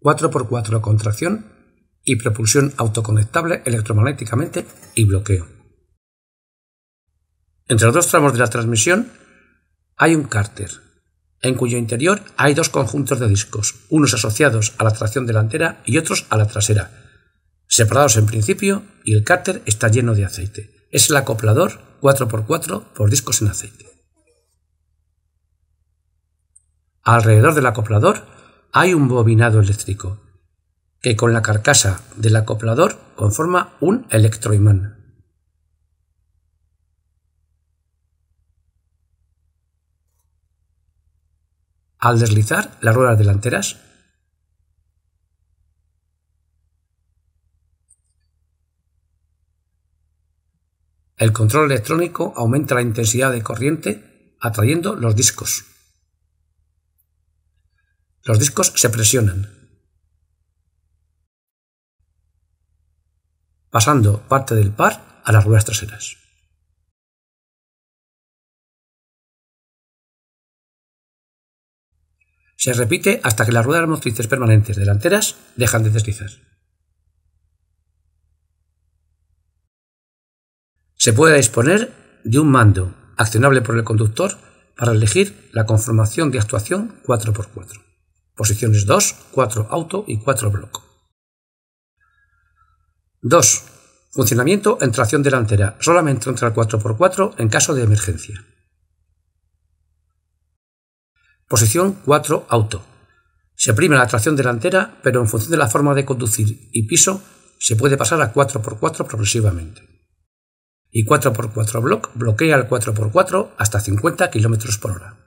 4x4 contracción y propulsión autoconectable electromagnéticamente y bloqueo. Entre los dos tramos de la transmisión hay un cárter, en cuyo interior hay dos conjuntos de discos, unos asociados a la tracción delantera y otros a la trasera, separados en principio y el cárter está lleno de aceite. Es el acoplador 4x4 por discos en aceite. Alrededor del acoplador hay un bobinado eléctrico, que con la carcasa del acoplador conforma un electroimán. Al deslizar las ruedas delanteras, el control electrónico aumenta la intensidad de corriente atrayendo los discos. Los discos se presionan. Pasando parte del par a las ruedas traseras. Se repite hasta que las ruedas motrices permanentes delanteras dejan de deslizar. Se puede disponer de un mando accionable por el conductor para elegir la conformación de actuación 4x4 posiciones 2, 4 auto y 4 block. 2. Funcionamiento en tracción delantera. Solamente entra el 4x4 en caso de emergencia. Posición 4 auto. Se oprime la tracción delantera, pero en función de la forma de conducir y piso, se puede pasar a 4x4 progresivamente. Y 4x4 block bloquea el 4x4 hasta 50 km por hora.